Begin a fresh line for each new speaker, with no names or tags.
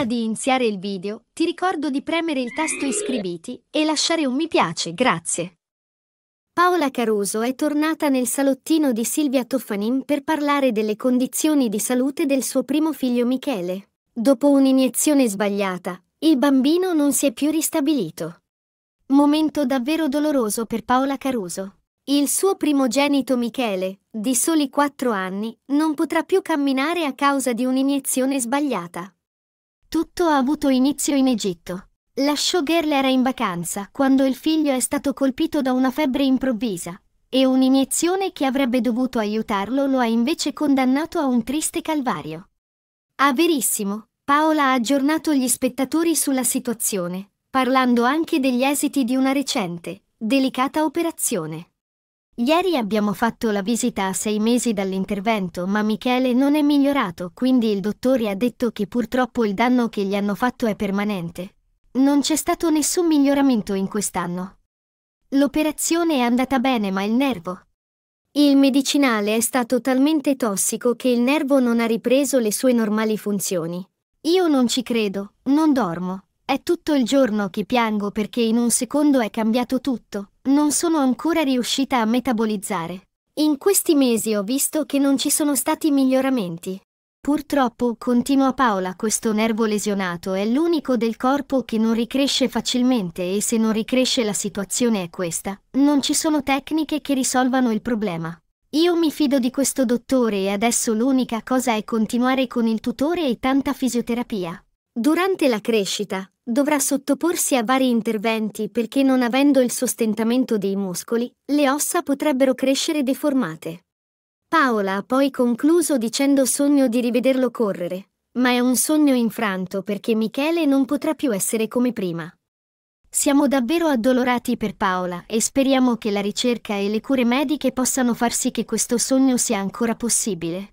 Prima di iniziare il video, ti ricordo di premere il tasto iscriviti e lasciare un mi piace, grazie. Paola Caruso è tornata nel salottino di Silvia Toffanin per parlare delle condizioni di salute del suo primo figlio Michele. Dopo un'iniezione sbagliata, il bambino non si è più ristabilito. Momento davvero doloroso per Paola Caruso. Il suo primogenito Michele, di soli 4 anni, non potrà più camminare a causa di un'iniezione sbagliata. Tutto ha avuto inizio in Egitto. La showgirl era in vacanza quando il figlio è stato colpito da una febbre improvvisa e un'iniezione che avrebbe dovuto aiutarlo lo ha invece condannato a un triste calvario. A ah, Verissimo, Paola ha aggiornato gli spettatori sulla situazione, parlando anche degli esiti di una recente, delicata operazione. Ieri abbiamo fatto la visita a sei mesi dall'intervento, ma Michele non è migliorato, quindi il dottore ha detto che purtroppo il danno che gli hanno fatto è permanente. Non c'è stato nessun miglioramento in quest'anno. L'operazione è andata bene, ma il nervo. Il medicinale è stato talmente tossico che il nervo non ha ripreso le sue normali funzioni. Io non ci credo, non dormo. È tutto il giorno che piango perché in un secondo è cambiato tutto, non sono ancora riuscita a metabolizzare. In questi mesi ho visto che non ci sono stati miglioramenti. Purtroppo, continua Paola, questo nervo lesionato è l'unico del corpo che non ricresce facilmente e se non ricresce la situazione è questa. Non ci sono tecniche che risolvano il problema. Io mi fido di questo dottore e adesso l'unica cosa è continuare con il tutore e tanta fisioterapia. Durante la crescita, dovrà sottoporsi a vari interventi perché non avendo il sostentamento dei muscoli, le ossa potrebbero crescere deformate. Paola ha poi concluso dicendo sogno di rivederlo correre, ma è un sogno infranto perché Michele non potrà più essere come prima. Siamo davvero addolorati per Paola e speriamo che la ricerca e le cure mediche possano far sì che questo sogno sia ancora possibile.